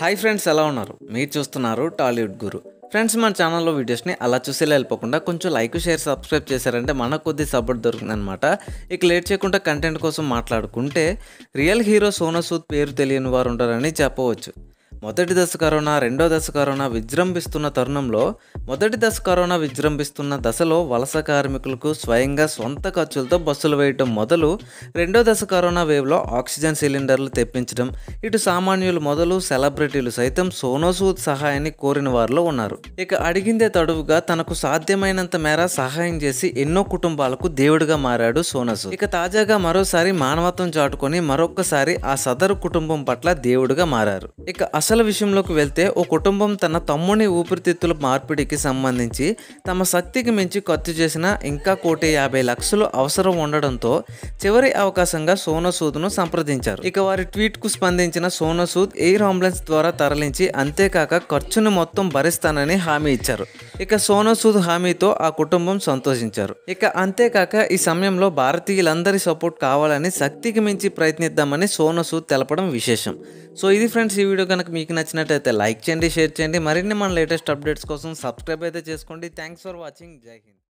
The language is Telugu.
హాయ్ ఫ్రెండ్స్ ఎలా ఉన్నారు మీరు చూస్తున్నారు టాలీవుడ్ గురు ఫ్రెండ్స్ మన ఛానల్లో వీడియోస్ని అలా చూసేలా వెళ్ళిపోకుండా కొంచెం లైక్ షేర్ సబ్స్క్రైబ్ చేశారంటే మనకు కొద్ది సపోర్ట్ దొరుకుతుందనమాట ఇక లేట్ చేయకుండా కంటెంట్ కోసం మాట్లాడుకుంటే రియల్ హీరో సోనసూద్ పేరు తెలియని వారు ఉంటారని చెప్పవచ్చు మొదటి దశ కరోనా రెండో దశ కరోనా విజృంభిస్తున్న తరుణంలో మొదటి దశ కరోనా విజృంభిస్తున్న దశలో వలస కార్మికులకు స్వయంగా సొంత ఖర్చులతో బస్సులు వేయటం మొదలు రెండో దశ కరోనా వేవ్లో ఆక్సిజన్ సిలిండర్లు తెప్పించడం ఇటు సామాన్యులు మొదలు సెలబ్రిటీలు సైతం సోనోసూద్ సహాయాన్ని కోరిన వారిలో ఉన్నారు ఇక అడిగిందే తడువుగా తనకు సాధ్యమైనంత మేర సహాయం చేసి ఎన్నో కుటుంబాలకు దేవుడిగా మారాడు సోనోసూద్ ఇక తాజాగా మరోసారి మానవత్వం చాటుకొని మరొక్కసారి ఆ సదరు కుటుంబం పట్ల దేవుడిగా మారారు ఇక అసలు విషయంలోకి వెళ్తే ఓ కుటుంబం తన తమ్ముని ఊపిరితిత్తుల మార్పిడికి సంబంధించి తమ శక్తికి మించి ఖర్చు చేసిన ఇంకా కోటి యాభై లక్షలు అవసరం ఉండడంతో చివరి అవకాశంగా సోనసూద్ను సంప్రదించారు ఇక వారి ట్వీట్కు స్పందించిన సోనసూద్ ఎయిర్ అంబులెన్స్ ద్వారా తరలించి అంతేకాక ఖర్చును మొత్తం భరిస్తానని హామీ ఇచ్చారు ఇక సోనసూద్ హామీతో ఆ కుటుంబం సంతోషించారు ఇక అంతేకాక ఈ సమయంలో భారతీయులందరి సపోర్ట్ కావాలని శక్తికి మించి ప్రయత్నిద్దామని సోనసూద్ తెలపడం విశేషం సో ఇది ఫ్రెండ్స్ ఈ వీడియో కనుక మీకు నచ్చినట్టయితే లైక్ చేయండి షేర్ చేయండి మరిన్ని మన లేటెస్ట్ అప్డేట్స్ కోసం సబ్స్క్రైబ్ అయితే చేసుకోండి థ్యాంక్స్ ఫర్ వాచింగ్ జై హింద్